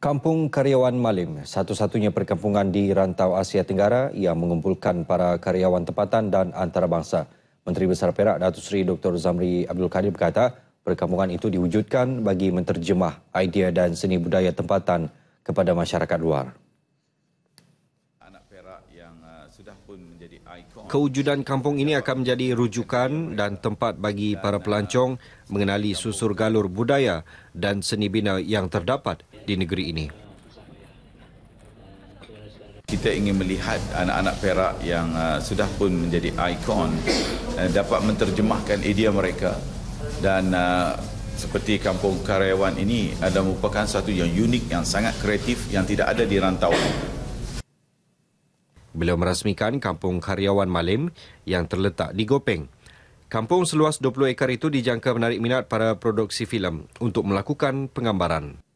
Kampung Karyawan Malim, satu-satunya perkampungan di rantau Asia Tenggara yang mengumpulkan para karyawan tempatan dan antarabangsa. Menteri Besar Perak, Datuk Seri Dr. Zamri Abdul Kadir berkata, perkampungan itu diwujudkan bagi menterjemah idea dan seni budaya tempatan kepada masyarakat luar anak Perak yang uh, sudah pun menjadi ikon. Kewujudan kampung ini akan menjadi rujukan dan tempat bagi para uh, pelancong mengenali susur galur budaya dan seni bina yang terdapat di negeri ini. Kita ingin melihat anak-anak Perak yang uh, sudah pun menjadi ikon dapat menerjemahkan idea mereka dan seperti kampung karyawan ini ada merupakan satu yang unik yang sangat kreatif yang tidak ada di rantau beliau merasmikan Kampung Karyawan Malim yang terletak di Gopeng. Kampung seluas 20 ekar itu dijangka menarik minat para produksi filem untuk melakukan penggambaran.